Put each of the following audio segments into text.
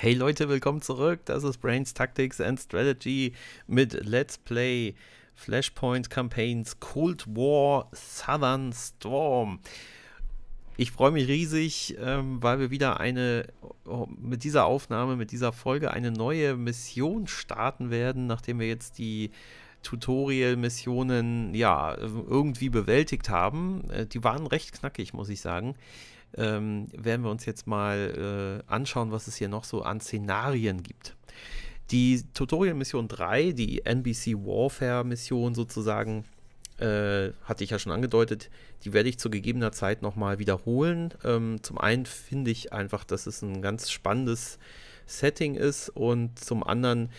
Hey Leute, willkommen zurück. Das ist Brains Tactics and Strategy mit Let's Play Flashpoint Campaigns Cold War Southern Storm. Ich freue mich riesig, ähm, weil wir wieder eine, oh, mit dieser Aufnahme, mit dieser Folge eine neue Mission starten werden, nachdem wir jetzt die Tutorial-Missionen ja irgendwie bewältigt haben. Äh, die waren recht knackig, muss ich sagen ähm, werden wir uns jetzt mal äh, anschauen, was es hier noch so an Szenarien gibt. Die Tutorial-Mission 3, die NBC Warfare-Mission sozusagen, äh, hatte ich ja schon angedeutet, die werde ich zu gegebener Zeit nochmal wiederholen. Ähm, zum einen finde ich einfach, dass es ein ganz spannendes Setting ist und zum anderen,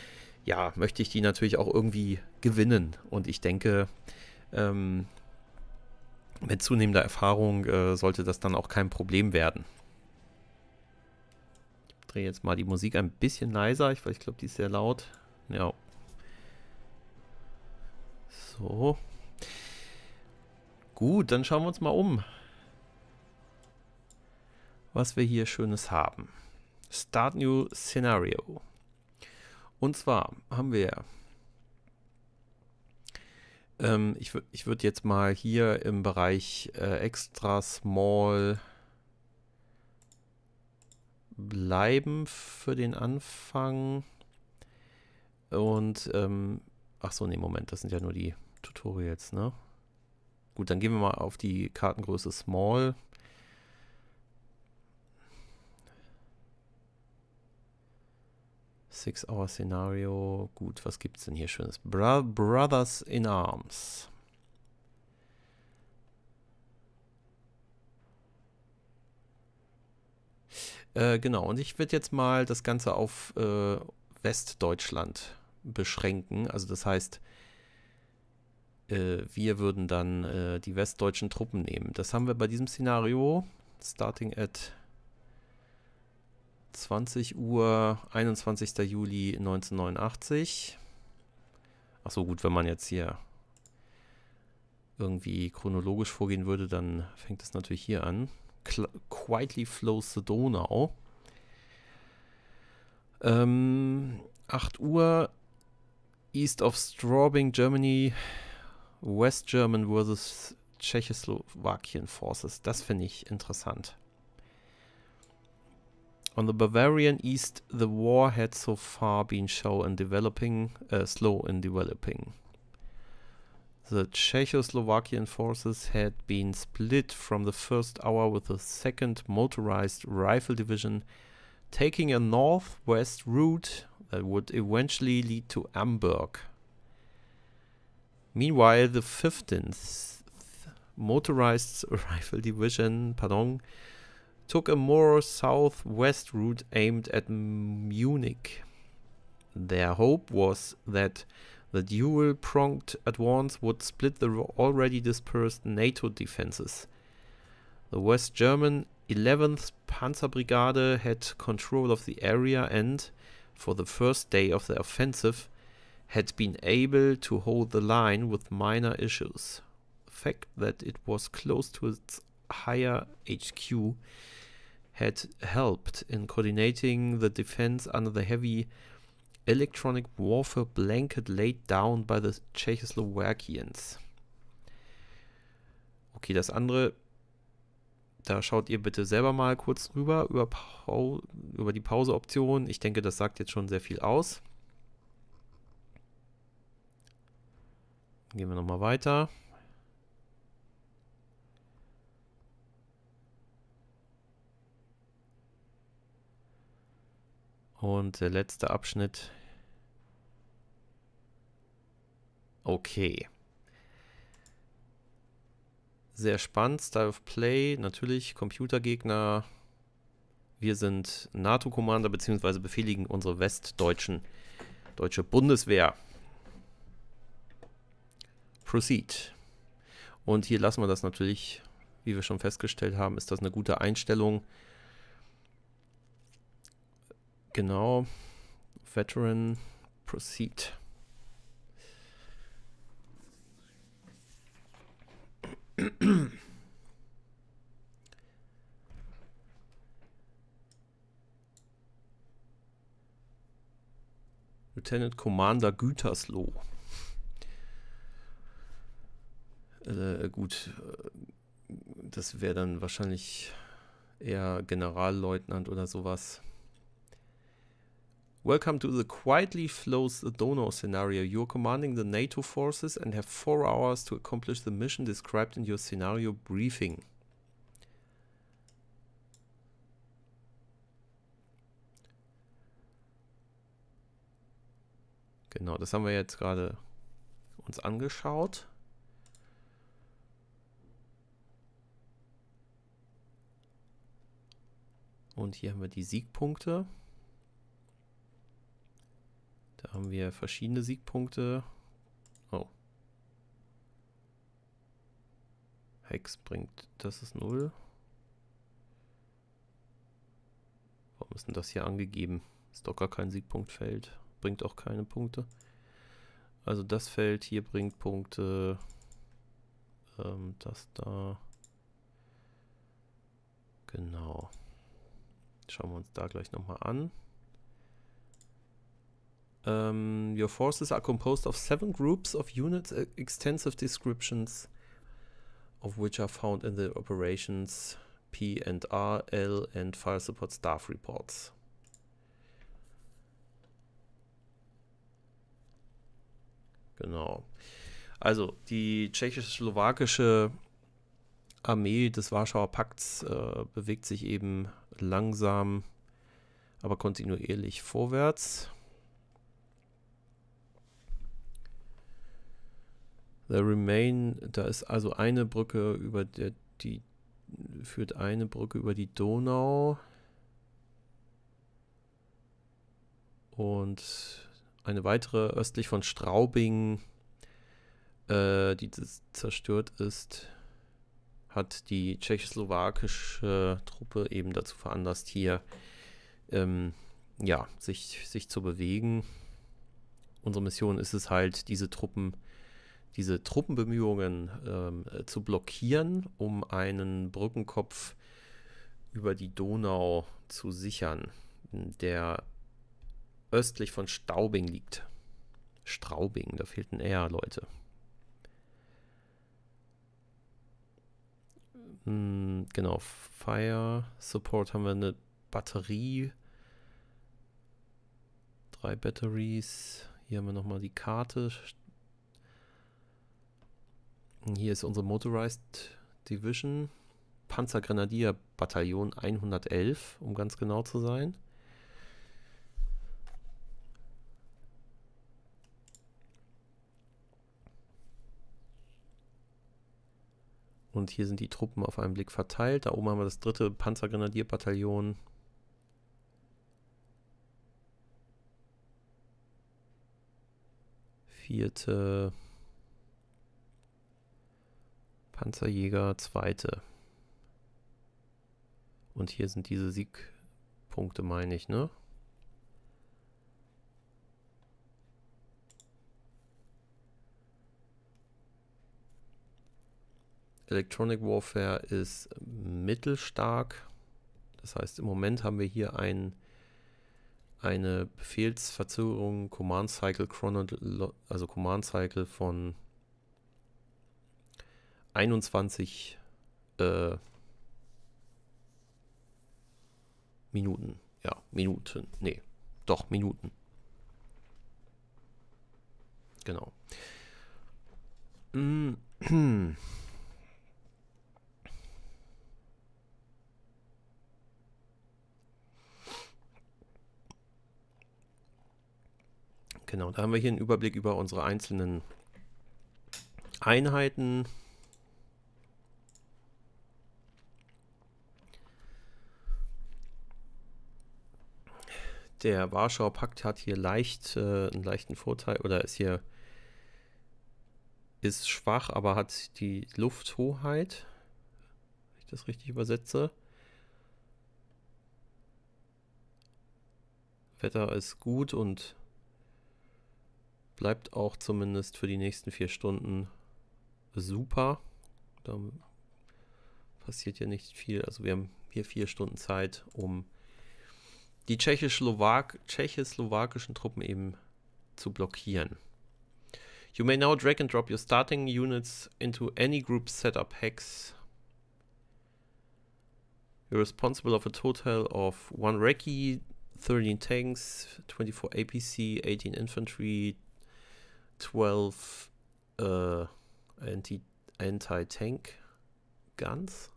ja, möchte ich die natürlich auch irgendwie gewinnen. Und ich denke, ähm, mit zunehmender Erfahrung äh, sollte das dann auch kein Problem werden. Ich drehe jetzt mal die Musik ein bisschen leiser, ich, ich glaube, die ist sehr laut. Ja. So. Gut, dann schauen wir uns mal um, was wir hier Schönes haben. Start New Scenario. Und zwar haben wir ähm, ich ich würde jetzt mal hier im Bereich äh, extra small bleiben für den Anfang. Und, ähm, ach so, nee, Moment, das sind ja nur die Tutorials, ne? Gut, dann gehen wir mal auf die Kartengröße Small. Six-Hour-Szenario. Gut, was gibt's denn hier Schönes? Bro Brothers in Arms. Äh, genau, und ich würde jetzt mal das Ganze auf äh, Westdeutschland beschränken. Also das heißt, äh, wir würden dann äh, die westdeutschen Truppen nehmen. Das haben wir bei diesem Szenario, starting at 20 Uhr, 21. Juli 1989. Ach so, gut, wenn man jetzt hier irgendwie chronologisch vorgehen würde, dann fängt es natürlich hier an. Quietly flows the Donau. Ähm, 8 Uhr, east of Straubing, Germany, West German versus Tschechoslowakien Forces. Das finde ich interessant. On the Bavarian East, the war had so far been slow in developing. Uh, slow in developing. The Czechoslovakian forces had been split from the first hour with the 2nd Motorized Rifle Division taking a northwest route that would eventually lead to Amberg. Meanwhile, the 15th Motorized Rifle Division pardon, took a more southwest route aimed at Munich. Their hope was that the dual-pronged advance would split the already dispersed NATO defenses. The West German 11th Panzerbrigade had control of the area and, for the first day of the offensive, had been able to hold the line with minor issues. The fact that it was close to its higher HQ had helped in coordinating the defense under the heavy electronic warfare blanket laid down by the Czechoslovakians. Okay, das andere, da schaut ihr bitte selber mal kurz drüber, über, Pau über die Pause-Option. Ich denke, das sagt jetzt schon sehr viel aus. Gehen wir nochmal weiter. Und der letzte Abschnitt. Okay. Sehr spannend. Style of Play, natürlich Computergegner. Wir sind NATO-Commander bzw. befehligen unsere westdeutschen deutsche Bundeswehr. Proceed. Und hier lassen wir das natürlich, wie wir schon festgestellt haben, ist das eine gute Einstellung. Genau. Veteran Proceed. Lieutenant Commander Gütersloh. Äh, gut, äh, das wäre dann wahrscheinlich eher Generalleutnant oder sowas. Welcome to the quietly flows the Donau scenario. You're commanding the NATO forces and have four hours to accomplish the mission described in your scenario briefing. Genau, das haben wir jetzt gerade uns angeschaut. Und hier haben wir die Siegpunkte. Da haben wir verschiedene Siegpunkte. Oh. Hex bringt, das ist 0. Warum ist denn das hier angegeben? Ist doch gar kein Siegpunktfeld. Bringt auch keine Punkte. Also das Feld hier bringt Punkte. Ähm, das da. Genau. Schauen wir uns da gleich nochmal an. Um, ähm, your forces are composed of seven groups of units, uh, extensive descriptions of which are found in the operations P and R, L and fire support staff reports. Genau. Also die tschechisch-slowakische Armee des Warschauer Pakts äh, bewegt sich eben langsam, aber kontinuierlich vorwärts. The Remain, da ist also eine Brücke über der, die führt eine Brücke über die Donau und eine weitere östlich von Straubing, äh, die zerstört ist, hat die tschechoslowakische Truppe eben dazu veranlasst, hier ähm, ja, sich, sich zu bewegen. Unsere Mission ist es halt, diese Truppen zu diese Truppenbemühungen ähm, äh, zu blockieren, um einen Brückenkopf über die Donau zu sichern, der östlich von Staubing liegt. Straubing, da fehlten eher Leute. Hm, genau, Fire Support haben wir eine Batterie. Drei Batteries. Hier haben wir nochmal die Karte. Hier ist unsere Motorized Division, Panzergrenadierbataillon 111, um ganz genau zu sein. Und hier sind die Truppen auf einen Blick verteilt. Da oben haben wir das dritte Panzergrenadierbataillon. Vierte Panzerjäger zweite. Und hier sind diese Siegpunkte, meine ich, ne? Electronic Warfare ist mittelstark. Das heißt, im Moment haben wir hier ein, eine Befehlsverzögerung, Command Cycle, Chronolo also Command Cycle von 21 äh, Minuten. Ja, Minuten. Nee, doch, Minuten. Genau. Genau, da haben wir hier einen Überblick über unsere einzelnen Einheiten, der Warschauer Pakt hat hier leicht äh, einen leichten Vorteil oder ist hier ist schwach, aber hat die Lufthoheit, wenn ich das richtig übersetze. Wetter ist gut und bleibt auch zumindest für die nächsten vier Stunden super. Da passiert ja nicht viel. Also wir haben hier vier Stunden Zeit, um die Tschechoslowak tschechoslowakischen Truppen eben zu blockieren. You may now drag and drop your starting units into any group setup hex. You're responsible of a total of 1 Recce, 13 tanks, 24 APC, 18 infantry, 12 uh, anti anti-tank guns,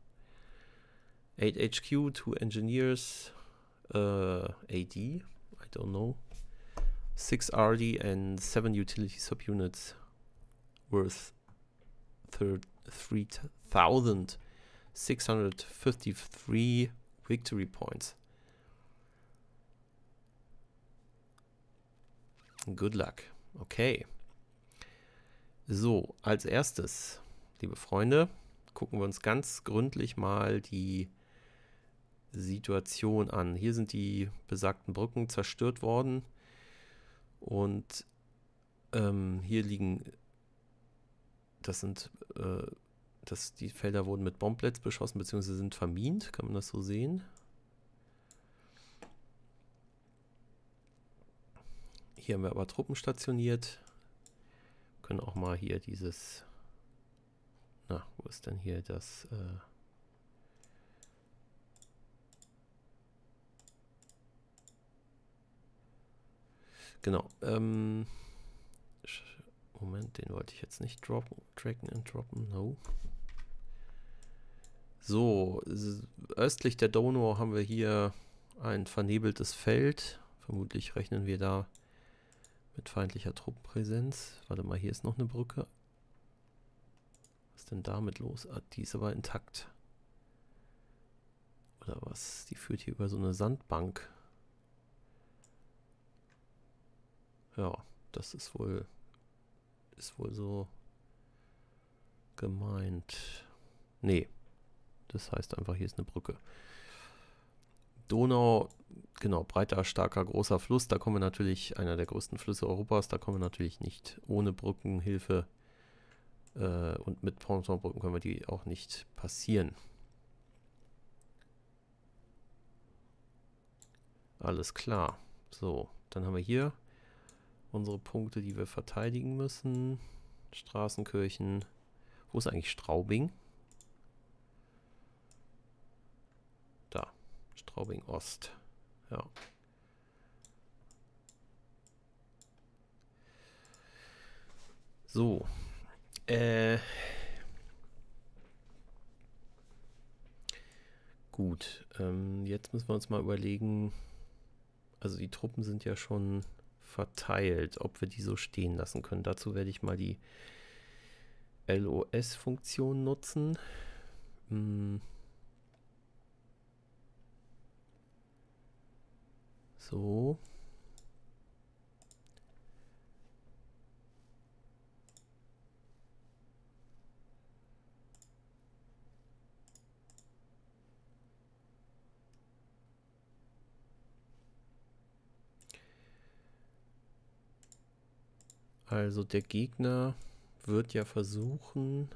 8 HQ, 2 engineers, uh, äh, AD, I don't know, 6 RD and 7 utility subunits worth 3,653 victory points. Good luck. Okay. So, als erstes, liebe Freunde, gucken wir uns ganz gründlich mal die Situation an. Hier sind die besagten Brücken zerstört worden und ähm, hier liegen, das sind, äh, das, die Felder wurden mit Bomblets beschossen bzw. sind vermint, kann man das so sehen. Hier haben wir aber Truppen stationiert. Können auch mal hier dieses, na, wo ist denn hier das? Äh, Genau. Ähm, Moment, den wollte ich jetzt nicht droppen. Tracken and droppen, no. So, östlich der Donau haben wir hier ein vernebeltes Feld. Vermutlich rechnen wir da mit feindlicher Truppenpräsenz. Warte mal, hier ist noch eine Brücke. Was ist denn damit los? Ah, die ist aber intakt. Oder was? Die führt hier über so eine Sandbank. Ja, das ist wohl, ist wohl so gemeint. Nee, das heißt einfach, hier ist eine Brücke. Donau, genau, breiter, starker, großer Fluss. Da kommen wir natürlich, einer der größten Flüsse Europas, da kommen wir natürlich nicht ohne Brückenhilfe äh, und mit Pontonbrücken können wir die auch nicht passieren. Alles klar. So, dann haben wir hier unsere Punkte, die wir verteidigen müssen. Straßenkirchen. Wo ist eigentlich Straubing? Da. Straubing Ost. Ja. So. Äh. Gut, ähm, jetzt müssen wir uns mal überlegen, also die Truppen sind ja schon verteilt, ob wir die so stehen lassen können. Dazu werde ich mal die LOS-Funktion nutzen. Hm. So. Also der Gegner wird ja versuchen,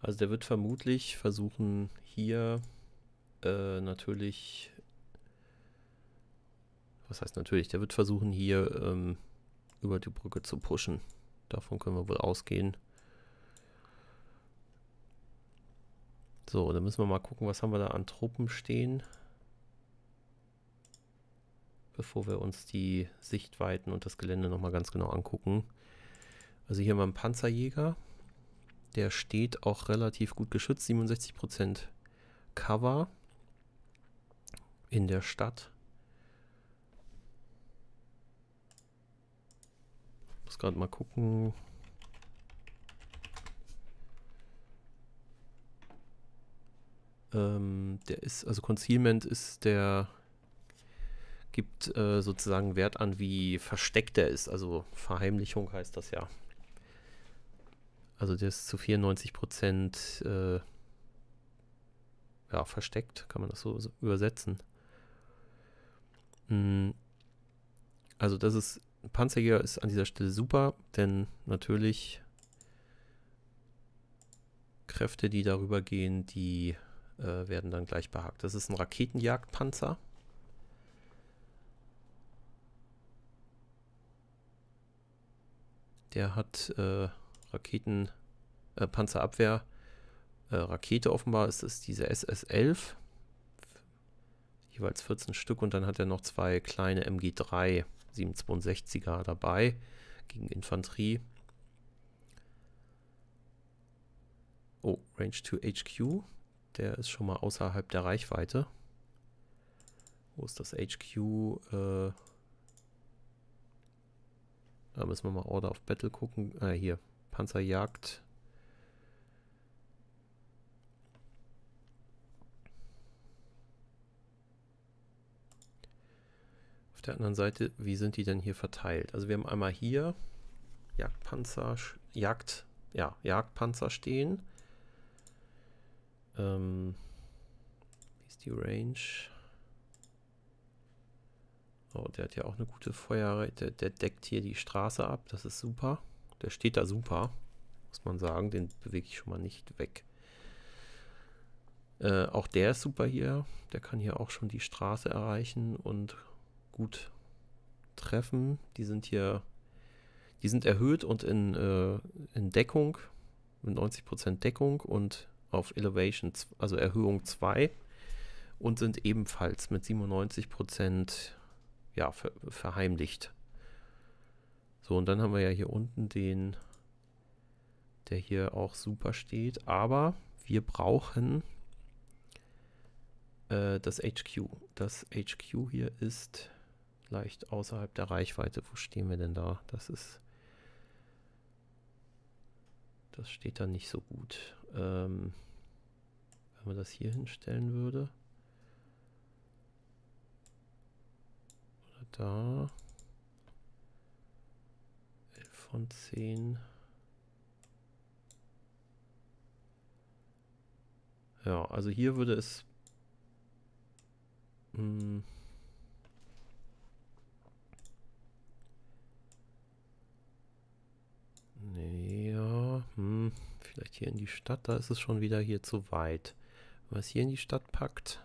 Also der wird vermutlich versuchen, hier äh, natürlich, was heißt natürlich, der wird versuchen, hier ähm, über die Brücke zu pushen. Davon können wir wohl ausgehen. So, dann müssen wir mal gucken, was haben wir da an Truppen stehen, bevor wir uns die Sichtweiten und das Gelände nochmal ganz genau angucken. Also hier haben wir einen Panzerjäger, der steht auch relativ gut geschützt, 67% Cover in der Stadt. muss gerade mal gucken, Ähm, der ist, also Concealment ist der, gibt äh, sozusagen Wert an, wie versteckt er ist. Also Verheimlichung heißt das ja. Also der ist zu 94 Prozent äh, ja, versteckt, kann man das so, übersetzen. Mhm. Also das ist, Panzerjäger ist an dieser Stelle super, denn natürlich Kräfte, die darüber gehen, die äh, werden dann gleich behakt. Das ist ein Raketenjagdpanzer. Der hat äh, Raketen, äh, Panzerabwehr, äh, Rakete offenbar. Es ist diese SS-11, jeweils 14 Stück. Und dann hat er noch zwei kleine MG3 762er dabei gegen Infanterie. Oh, Range 2 HQ. Der ist schon mal außerhalb der Reichweite. Wo ist das HQ? Äh, da müssen wir mal Order of Battle gucken. Ah, hier. Panzerjagd. Auf der anderen Seite, wie sind die denn hier verteilt? Also wir haben einmal hier Jagdpanzer, Jagd, ja, Jagdpanzer stehen. Ähm, wie ist die Range? Oh, der hat ja auch eine gute Feuerreihe. Der, der, deckt hier die Straße ab. Das ist super. Der steht da super, muss man sagen. Den bewege ich schon mal nicht weg. Äh, auch der ist super hier. Der kann hier auch schon die Straße erreichen und gut treffen. Die sind hier, die sind erhöht und in, äh, in Deckung, mit 90% Deckung und auf Elevation, also Erhöhung 2 und sind ebenfalls mit 97 ja, ver verheimlicht. So, und dann haben wir ja hier unten den, der hier auch super steht, aber wir brauchen äh, das HQ. Das HQ hier ist leicht außerhalb der Reichweite. Wo stehen wir denn da? Das ist, das steht da nicht so gut ähm, wenn man das hier hinstellen würde. Oder da. 11 von 10. Ja, also hier würde es... Mh, hm, Nee, ja. Hm. Vielleicht hier in die Stadt, da ist es schon wieder hier zu weit. Wenn man es hier in die Stadt packt,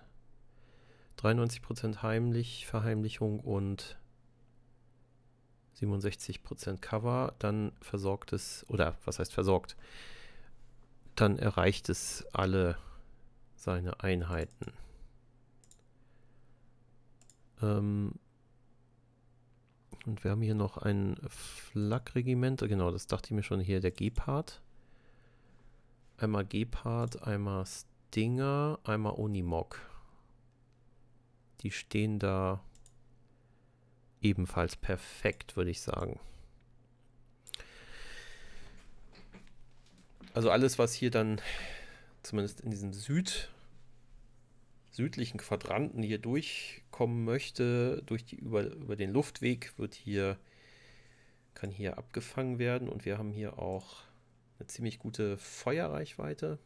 93% heimlich, Verheimlichung und 67% Cover, dann versorgt es, oder was heißt versorgt, dann erreicht es alle seine Einheiten. Ähm und wir haben hier noch ein Flak-Regiment, genau, das dachte ich mir schon hier, der Gepard. Einmal Gepard, einmal Stinger, einmal Unimog. Die stehen da ebenfalls perfekt, würde ich sagen. Also alles, was hier dann zumindest in diesem Süd, südlichen Quadranten hier durchkommen möchte, durch die, über, über den Luftweg, wird hier, kann hier abgefangen werden. Und wir haben hier auch eine ziemlich gute Feuerreichweite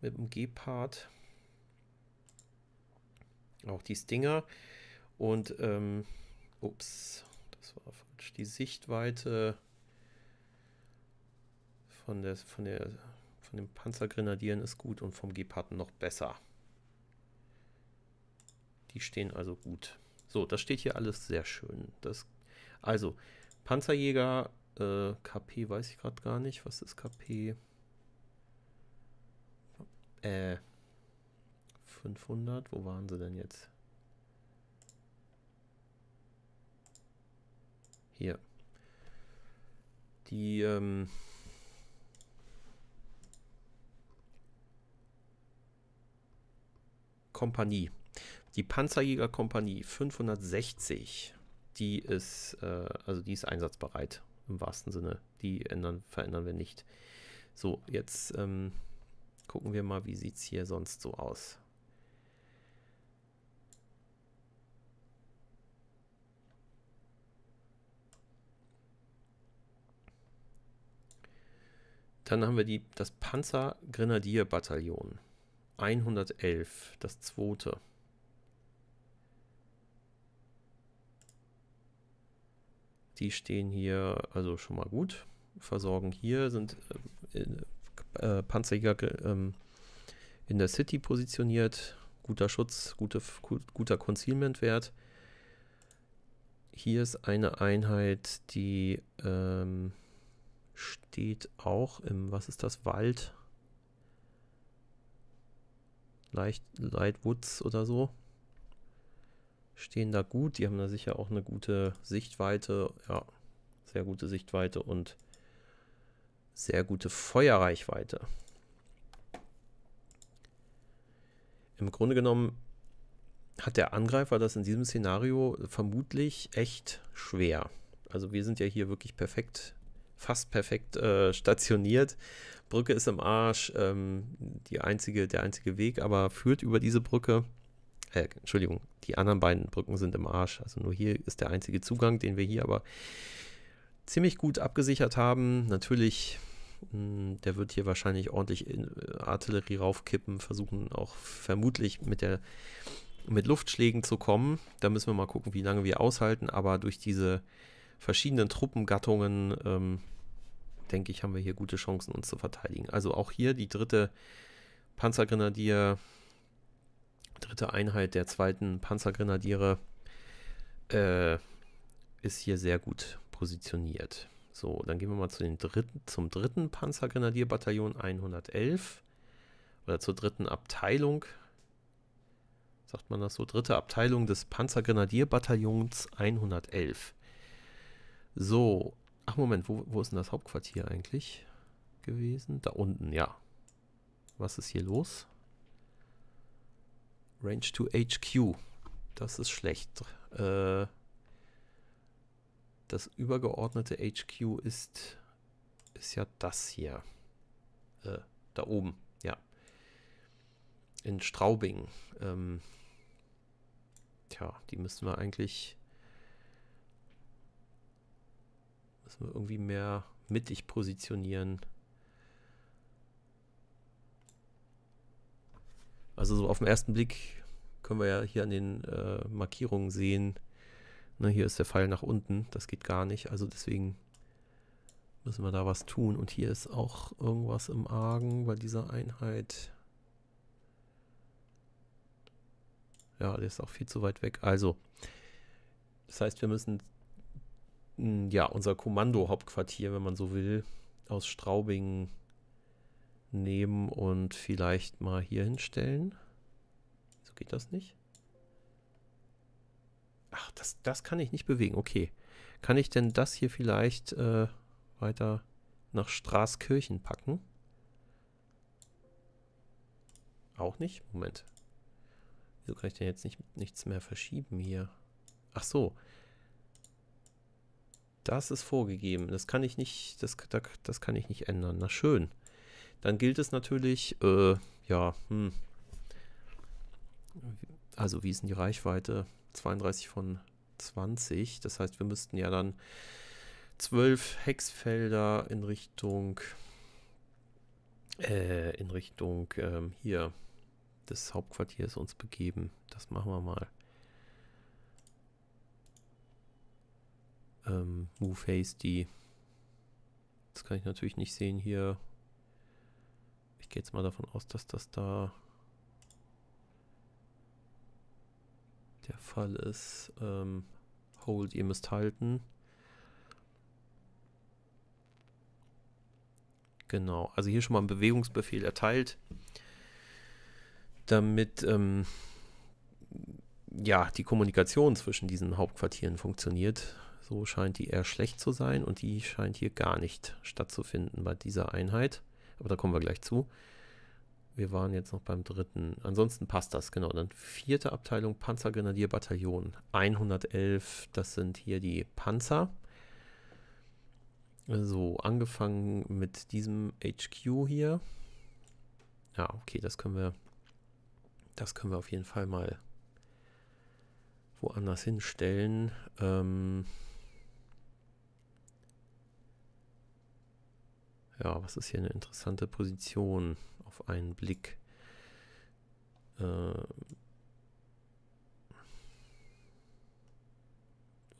mit dem Gepard. Auch die Stinger. Und, ähm, ups, das war falsch. Die Sichtweite von, der, von, der, von dem Panzergrenadieren ist gut und vom Gepard noch besser. Die stehen also gut. So, das steht hier alles sehr schön. Das, also, Panzerjäger äh, KP weiß ich gerade gar nicht. Was ist KP? Äh. 500? Wo waren sie denn jetzt? Hier. Die, ähm, Kompanie. Die Panzerjägerkompanie 560, die ist, äh, also die ist einsatzbereit im wahrsten Sinne. Die ändern, verändern wir nicht. So, jetzt ähm, gucken wir mal, wie sieht es hier sonst so aus. Dann haben wir die, das Panzergrenadierbataillon. 111, das zweite. Die stehen hier also schon mal gut. Versorgen hier sind äh, äh, Panzerjäger ähm, in der City positioniert. Guter Schutz, gute, guter Concealment-Wert. Hier ist eine Einheit, die ähm, steht auch im, was ist das, Wald? Leicht, Lightwoods oder so stehen da gut. Die haben da sicher auch eine gute Sichtweite. Ja, sehr gute Sichtweite und sehr gute Feuerreichweite. Im Grunde genommen hat der Angreifer das in diesem Szenario vermutlich echt schwer. Also wir sind ja hier wirklich perfekt, fast perfekt äh, stationiert. Brücke ist im Arsch, ähm, die einzige, der einzige Weg aber führt über diese Brücke äh, Entschuldigung, die anderen beiden Brücken sind im Arsch. Also nur hier ist der einzige Zugang, den wir hier aber ziemlich gut abgesichert haben. Natürlich, mh, hm, der wird hier wahrscheinlich ordentlich äh, Artillerie raufkippen, versuchen auch vermutlich mit der mit Luftschlägen zu kommen. Da müssen wir mal gucken, wie lange wir aushalten. Aber durch diese verschiedenen Truppengattungen, ähm, denke ich, haben wir hier gute Chancen, uns zu verteidigen. Also auch hier die dritte Panzergrenadier dritte Einheit der zweiten Panzergrenadiere äh, ist hier sehr gut positioniert. So, dann gehen wir mal zu den dritten, zum dritten Panzergrenadierbataillon 111 oder zur dritten Abteilung. Sagt man das so? Dritte Abteilung des Panzergrenadierbataillons 111. So, ach Moment, wo, wo ist denn das Hauptquartier eigentlich gewesen? Da unten, ja. Was ist hier los? Range to HQ. Das ist schlecht. Äh, das übergeordnete HQ ist, ist ja das hier. Äh, da oben, ja. In Straubing. Ähm, tja, die müssen wir eigentlich müssen wir irgendwie mehr mittig positionieren. Also so auf den ersten Blick können wir ja hier an den äh, Markierungen sehen, ne, hier ist der Pfeil nach unten, das geht gar nicht, also deswegen müssen wir da was tun. Und hier ist auch irgendwas im Argen bei dieser Einheit. Ja, der ist auch viel zu weit weg. Also, das heißt, wir müssen hm, ja unser Kommando-Hauptquartier, wenn man so will, aus Straubing nehmen und vielleicht mal hier hinstellen. So geht das nicht. Ach, das, das kann ich nicht bewegen. Okay. Kann ich denn das hier vielleicht äh, weiter nach Straßkirchen packen? Auch nicht? Moment. Wieso kann ich denn jetzt nicht, nichts mehr verschieben hier? Ach so. Das ist vorgegeben. Das kann ich nicht, das, das, das kann ich nicht ändern. Na schön dann gilt es natürlich, äh, ja, hm. also wie ist denn die Reichweite? 32 von 20, das heißt, wir müssten ja dann 12 Hexfelder in Richtung, äh, in Richtung ähm, hier des Hauptquartiers uns begeben. Das machen wir mal. Ähm, move Hasty. Das kann ich natürlich nicht sehen hier. Ich gehe jetzt mal davon aus, dass das da der Fall ist. Ähm, hold, ihr müsst halten. Genau, also hier schon mal ein Bewegungsbefehl erteilt, damit ähm, ja, die Kommunikation zwischen diesen Hauptquartieren funktioniert. So scheint die eher schlecht zu sein und die scheint hier gar nicht stattzufinden bei dieser Einheit aber da kommen wir gleich zu. Wir waren jetzt noch beim dritten. Ansonsten passt das, genau. Dann vierte Abteilung Panzergrenadierbataillon 111. Das sind hier die Panzer. So, angefangen mit diesem HQ hier. Ja, okay, das können wir, das können wir auf jeden Fall mal woanders hinstellen. Ähm, Ja, was ist hier eine interessante Position auf einen Blick? Äh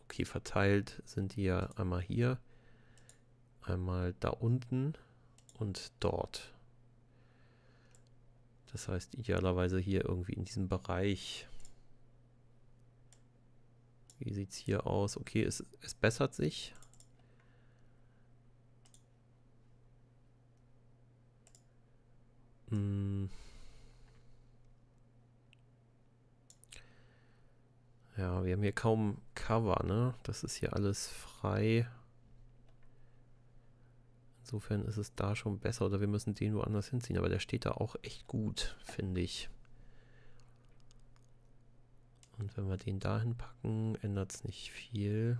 okay, verteilt sind die ja einmal hier, einmal da unten und dort. Das heißt idealerweise hier irgendwie in diesem Bereich. Wie sieht es hier aus? Okay, es, es bessert sich. Hm. Ja, wir haben hier kaum Cover, ne? Das ist hier alles frei. Insofern ist es da schon besser oder wir müssen den woanders hinziehen. Aber der steht da auch echt gut, finde ich. Und wenn wir den dahin packen, ändert es nicht viel.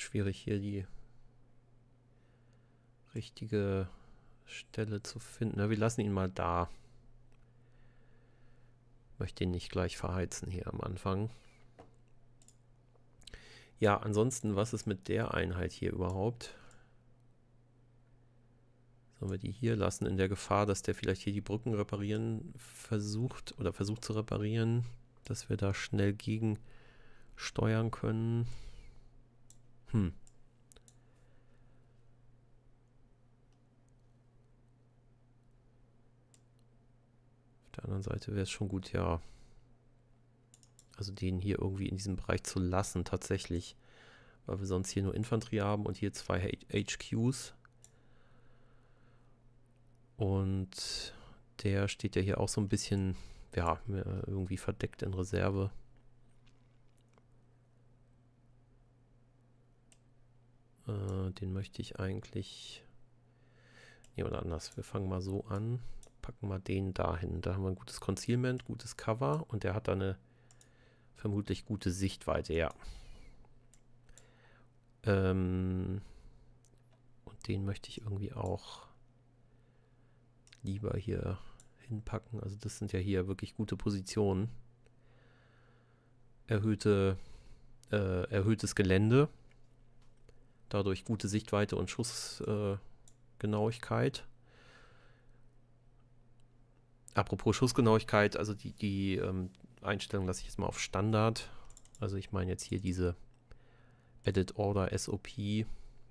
schwierig hier die richtige Stelle zu finden. Na, wir lassen ihn mal da. Möchte ihn nicht gleich verheizen hier am Anfang. Ja, ansonsten, was ist mit der Einheit hier überhaupt? Sollen wir die hier lassen, in der Gefahr, dass der vielleicht hier die Brücken reparieren versucht oder versucht zu reparieren, dass wir da schnell gegen steuern können. Hm. Auf der anderen Seite wäre es schon gut, ja. Also den hier irgendwie in diesem Bereich zu lassen, tatsächlich. Weil wir sonst hier nur Infanterie haben und hier zwei HQs. Und der steht ja hier auch so ein bisschen, ja, irgendwie verdeckt in Reserve. Äh, den möchte ich eigentlich... Nee, oder anders. Wir fangen mal so an. Packen wir den dahin. Da haben wir ein gutes Concealment, gutes Cover und der hat da eine vermutlich gute Sichtweite, ja. Ähm, und den möchte ich irgendwie auch lieber hier hinpacken. Also das sind ja hier wirklich gute Positionen. Erhöhte, äh, erhöhtes Gelände. Dadurch gute Sichtweite und Schussgenauigkeit. Äh, Apropos Schussgenauigkeit, also die, die ähm, Einstellung lasse ich jetzt mal auf Standard. Also ich meine jetzt hier diese Edit Order, SOP,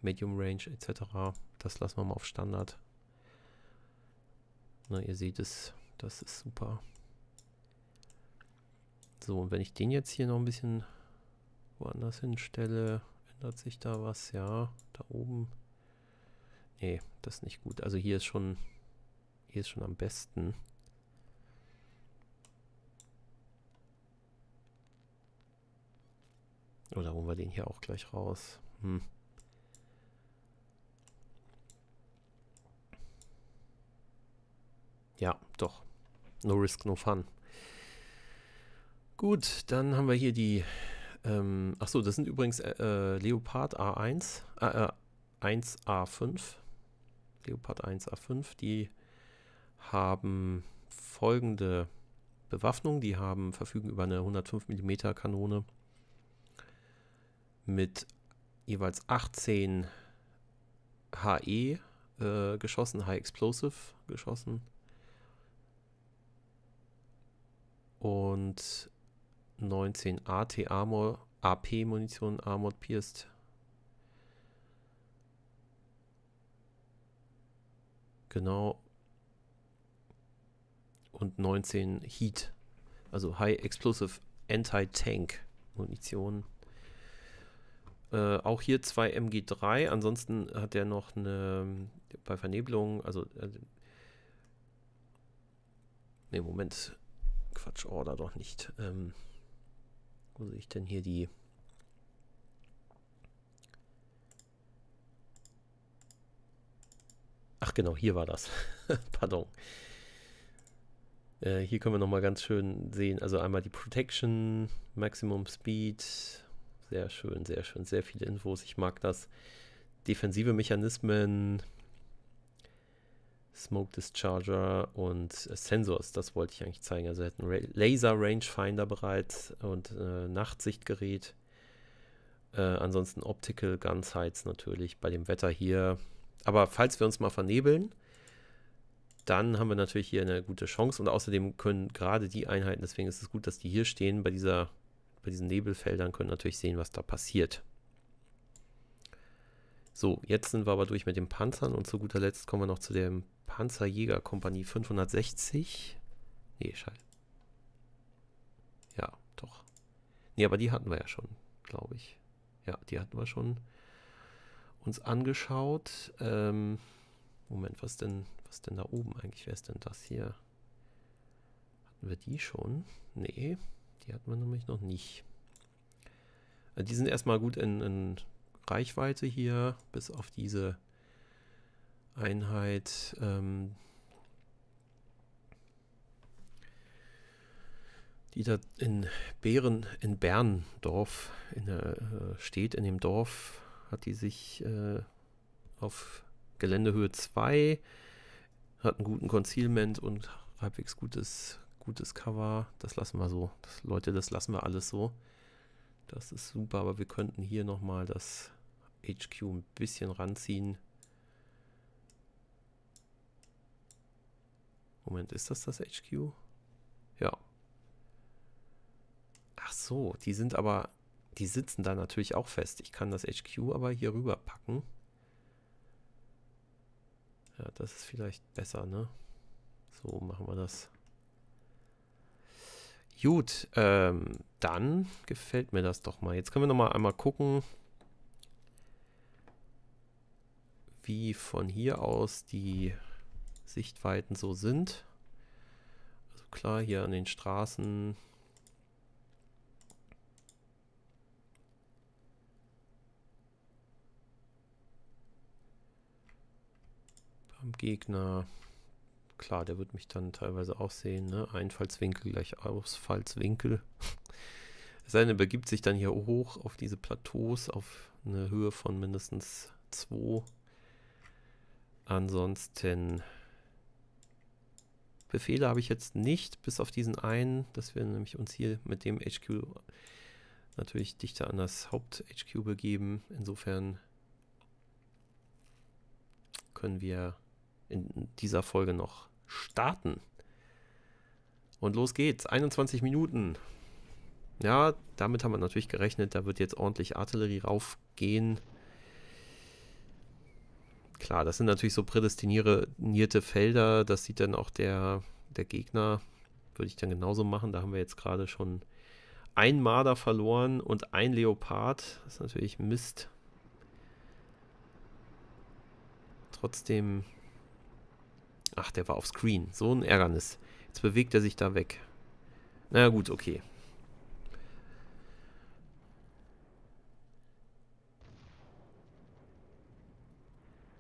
Medium Range etc. Das lassen wir mal auf Standard. Na, ihr seht es, das ist super. So, und wenn ich den jetzt hier noch ein bisschen woanders hinstelle, Ändert sich da was? Ja, da oben. Nee, das ist nicht gut. Also hier ist schon, hier ist schon am besten. Oder oh, holen wir den hier auch gleich raus? Hm. Ja, doch. No risk, no fun. Gut, dann haben wir hier die ähm, Achso, das sind übrigens äh, äh Leopard A1, äh, 1A5. Äh, Leopard 1A5, die haben folgende Bewaffnung. Die haben, verfügen über eine 105 mm Kanone mit jeweils 18 HE äh, geschossen, High Explosive geschossen. Und 19 AT Armor, AP Munition, Armored Pierced. Genau. Und 19 Heat, also High Explosive Anti-Tank Munition. Äh, auch hier zwei MG3, ansonsten hat er noch eine bei Vernebelung, also äh, ne Moment, Quatsch, Order oh, doch nicht. Ähm, wo sehe ich denn hier die... Ach genau, hier war das. Pardon. Äh, hier können wir nochmal ganz schön sehen. Also einmal die Protection, Maximum Speed. Sehr schön, sehr schön, sehr viele Infos. Ich mag das. Defensive Mechanismen, Smoke Discharger und äh, Sensors, das wollte ich eigentlich zeigen. Also hätten Laser Rangefinder bereits und äh, Nachtsichtgerät. Äh, ansonsten Optical Gun Sights natürlich bei dem Wetter hier. Aber falls wir uns mal vernebeln, dann haben wir natürlich hier eine gute Chance. Und außerdem können gerade die Einheiten, deswegen ist es gut, dass die hier stehen, bei, dieser, bei diesen Nebelfeldern können natürlich sehen, was da passiert. So, jetzt sind wir aber durch mit den Panzern und zu guter Letzt kommen wir noch zu der Panzerjägerkompanie 560. Nee, scheiße. Ja, doch. Nee, aber die hatten wir ja schon, glaube ich. Ja, die hatten wir schon uns angeschaut. Ähm, Moment, was denn, was denn da oben eigentlich? Wer ist denn das hier? Hatten wir die schon? Nee, die hatten wir nämlich noch nicht. Äh, die sind erstmal gut in, in Reichweite hier bis auf diese Einheit ähm, die da in Bären, in Berndorf in der, äh, steht, in dem Dorf, hat die sich äh, auf Geländehöhe 2, hat einen guten Concealment und halbwegs gutes, gutes Cover. Das lassen wir so. Das, Leute, das lassen wir alles so. Das ist super, aber wir könnten hier nochmal das HQ ein bisschen ranziehen. Moment, ist das das HQ? Ja. Ach so, die sind aber, die sitzen da natürlich auch fest. Ich kann das HQ aber hier rüber packen. Ja, das ist vielleicht besser, ne? So machen wir das. Gut, ähm, dann gefällt mir das doch mal. Jetzt können wir noch mal einmal gucken. wie von hier aus die Sichtweiten so sind. Also klar, hier an den Straßen beim Gegner, klar, der wird mich dann teilweise auch sehen, ne? Einfallswinkel gleich Ausfallswinkel. Es sei denn, begibt sich dann hier hoch auf diese Plateaus auf eine Höhe von mindestens 2 Ansonsten Befehle habe ich jetzt nicht, bis auf diesen einen, dass wir nämlich uns hier mit dem HQ natürlich dichter an das Haupt-HQ begeben. Insofern können wir in dieser Folge noch starten. Und los geht's. 21 Minuten. Ja, damit haben wir natürlich gerechnet. Da wird jetzt ordentlich Artillerie raufgehen klar, das sind natürlich so prädestinierte Felder, das sieht dann auch der, der Gegner, würde ich dann genauso machen. Da haben wir jetzt gerade schon ein Marder verloren und ein Leopard. Das ist natürlich Mist. Trotzdem. Ach, der war auf Screen. So ein Ärgernis. Jetzt bewegt er sich da weg. Na naja, gut, okay.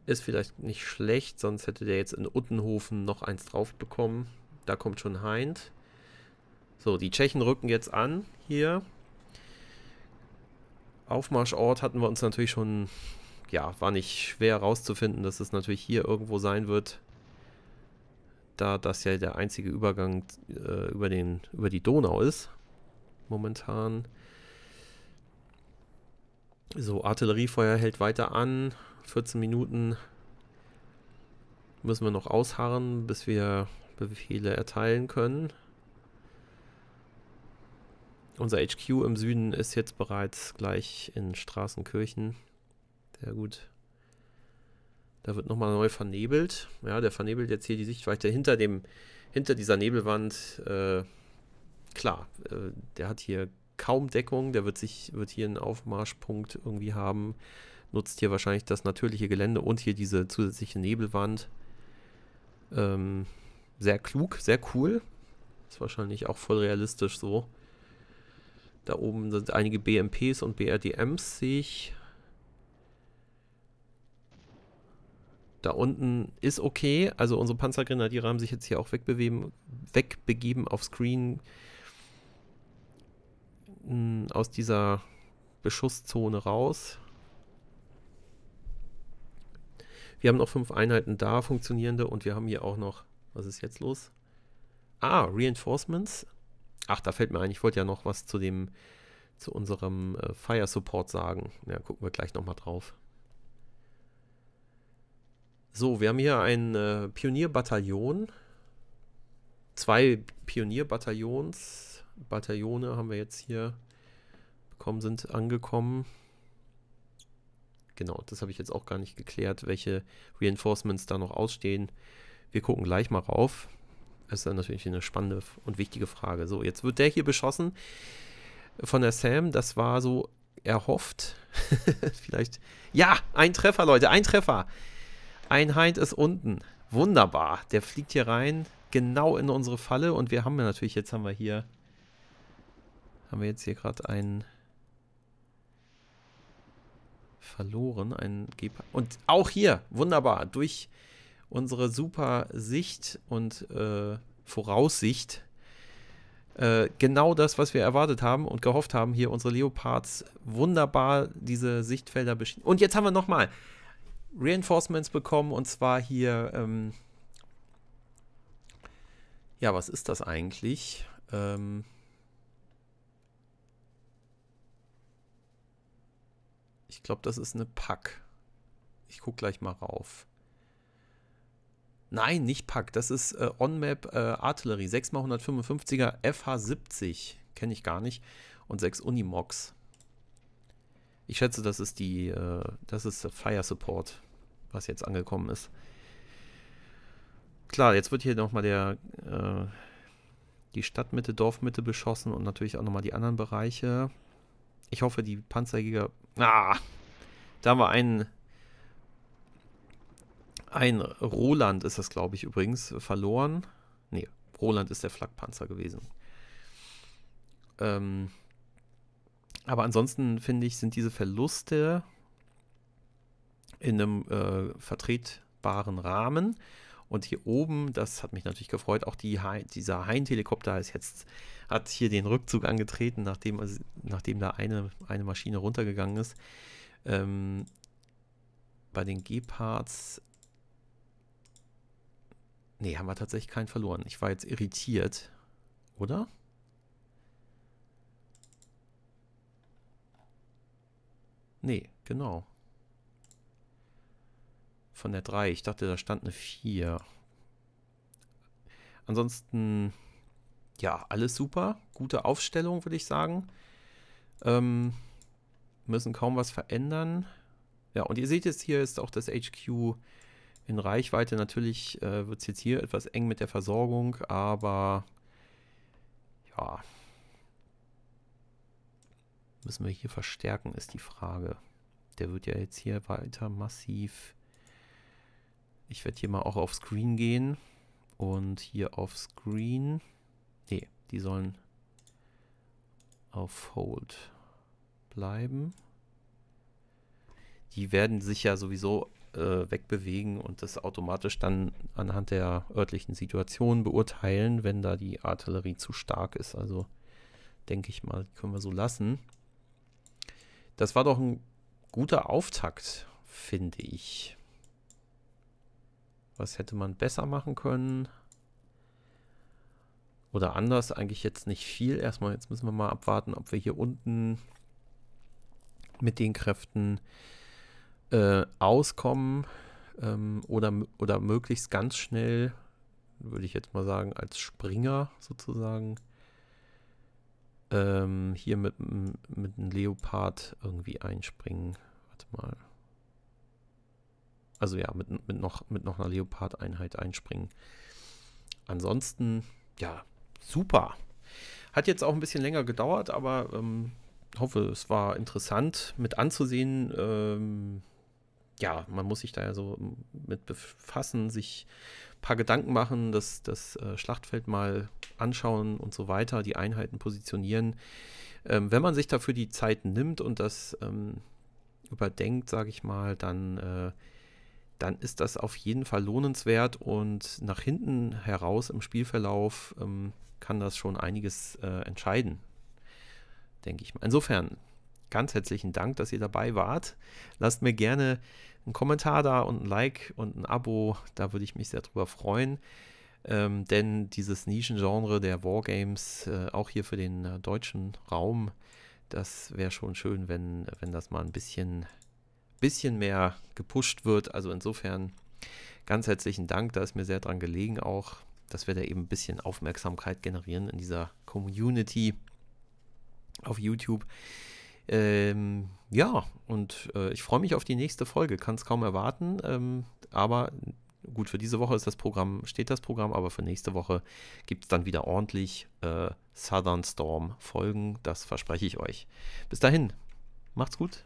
Ist vielleicht nicht schlecht, sonst hätte der jetzt in Uttenhofen noch eins drauf bekommen. Da kommt schon Heind. So, die Tschechen rücken jetzt an hier. Aufmarschort hatten wir uns natürlich schon, ja, war nicht schwer herauszufinden, dass es natürlich hier irgendwo sein wird. Da das ja der einzige Übergang äh, über, den, über die Donau ist. Momentan. So, Artilleriefeuer hält weiter an. 14 Minuten müssen wir noch ausharren, bis wir Befehle erteilen können. Unser HQ im Süden ist jetzt bereits gleich in Straßenkirchen. Sehr gut. Da wird nochmal neu vernebelt. Ja, der vernebelt jetzt hier die Sichtweite hinter dem, hinter dieser Nebelwand. Äh, klar, äh, der hat hier kaum Deckung. Der wird sich, wird hier einen Aufmarschpunkt irgendwie haben nutzt hier wahrscheinlich das natürliche Gelände und hier diese zusätzliche Nebelwand. Ähm, sehr klug, sehr cool. Ist wahrscheinlich auch voll realistisch so. Da oben sind einige BMPs und BRDMs, sehe ich. Da unten ist okay. Also unsere Panzergrenadiere haben sich jetzt hier auch wegbewegen, wegbegeben auf Screen hm, aus dieser Beschusszone raus. Wir haben noch fünf Einheiten da, funktionierende. Und wir haben hier auch noch, was ist jetzt los? Ah, Reinforcements. Ach, da fällt mir ein, ich wollte ja noch was zu dem, zu unserem äh, Fire Support sagen. Ja, gucken wir gleich nochmal drauf. So, wir haben hier ein äh, Pionierbataillon. Zwei Pionierbataillons, Bataillone haben wir jetzt hier bekommen, sind angekommen. Genau, das habe ich jetzt auch gar nicht geklärt, welche Reinforcements da noch ausstehen. Wir gucken gleich mal rauf. Das ist dann natürlich eine spannende und wichtige Frage. So, jetzt wird der hier beschossen von der Sam. Das war so erhofft. Vielleicht. Ja, ein Treffer, Leute, ein Treffer. Ein Hind ist unten. Wunderbar. Der fliegt hier rein, genau in unsere Falle. Und wir haben ja natürlich, jetzt haben wir hier, haben wir jetzt hier gerade einen verloren. Ein G und auch hier, wunderbar, durch unsere super Sicht und äh, Voraussicht äh, genau das, was wir erwartet haben und gehofft haben, hier unsere Leopards wunderbar diese Sichtfelder beschieden. Und jetzt haben wir nochmal Reinforcements bekommen und zwar hier, ähm ja, was ist das eigentlich? Ähm Ich glaube, das ist eine Pack. Ich gucke gleich mal rauf. Nein, nicht Pack. Das ist äh, On-Map äh, Artillerie. 6x155er FH70. Kenne ich gar nicht. Und 6 Unimox. Ich schätze, das ist die, äh, das ist Fire Support, was jetzt angekommen ist. Klar, jetzt wird hier nochmal der, äh, die Stadtmitte, Dorfmitte beschossen und natürlich auch nochmal die anderen Bereiche. Ich hoffe, die Panzerjäger... Ah! Da war ein... Ein Roland ist das, glaube ich, übrigens, verloren. Nee, Roland ist der Flakpanzer gewesen. Ähm, aber ansonsten, finde ich, sind diese Verluste in einem äh, vertretbaren Rahmen. Und hier oben, das hat mich natürlich gefreut, auch die, dieser Hein-Helikopter ist jetzt, hat hier den Rückzug angetreten, nachdem, also, nachdem da eine, eine Maschine runtergegangen ist. Ähm, bei den Gepards. Ne, haben wir tatsächlich keinen verloren. Ich war jetzt irritiert, oder? Ne, genau von der 3. Ich dachte, da stand eine 4. Ansonsten, ja, alles super. Gute Aufstellung, würde ich sagen. Ähm, müssen kaum was verändern. Ja, und ihr seht jetzt hier ist auch das HQ in Reichweite. Natürlich äh, wird es jetzt hier etwas eng mit der Versorgung, aber ja. Müssen wir hier verstärken, ist die Frage. Der wird ja jetzt hier weiter massiv ich werde hier mal auch auf Screen gehen und hier auf Screen. Ne, die sollen auf Hold bleiben. Die werden sich ja sowieso äh, wegbewegen und das automatisch dann anhand der örtlichen Situation beurteilen, wenn da die Artillerie zu stark ist. Also denke ich mal, können wir so lassen. Das war doch ein guter Auftakt, finde ich. Was hätte man besser machen können? Oder anders eigentlich jetzt nicht viel. Erstmal, jetzt müssen wir mal abwarten, ob wir hier unten mit den Kräften äh, auskommen ähm, oder, oder möglichst ganz schnell, würde ich jetzt mal sagen, als Springer sozusagen ähm, hier mit, mit einem Leopard irgendwie einspringen. Warte mal. Also ja, mit, mit, noch, mit noch einer Leopard-Einheit einspringen. Ansonsten, ja, super. Hat jetzt auch ein bisschen länger gedauert, aber ähm, hoffe, es war interessant mit anzusehen. Ähm, ja, man muss sich da ja so mit befassen, sich ein paar Gedanken machen, das, das äh, Schlachtfeld mal anschauen und so weiter, die Einheiten positionieren. Ähm, wenn man sich dafür die Zeit nimmt und das ähm, überdenkt, sage ich mal, dann äh, dann ist das auf jeden Fall lohnenswert und nach hinten heraus im Spielverlauf ähm, kann das schon einiges äh, entscheiden, denke ich mal. Insofern ganz herzlichen Dank, dass ihr dabei wart. Lasst mir gerne einen Kommentar da und ein Like und ein Abo, da würde ich mich sehr drüber freuen. Ähm, denn dieses Nischengenre der Wargames, äh, auch hier für den äh, deutschen Raum, das wäre schon schön, wenn, wenn das mal ein bisschen bisschen mehr gepusht wird. Also insofern ganz herzlichen Dank, da ist mir sehr dran gelegen auch, dass wir da eben ein bisschen Aufmerksamkeit generieren in dieser Community auf YouTube. Ähm, ja, und äh, ich freue mich auf die nächste Folge, kann es kaum erwarten. Ähm, aber gut, für diese Woche ist das Programm, steht das Programm, aber für nächste Woche gibt es dann wieder ordentlich äh, Southern Storm Folgen, das verspreche ich euch. Bis dahin, macht's gut.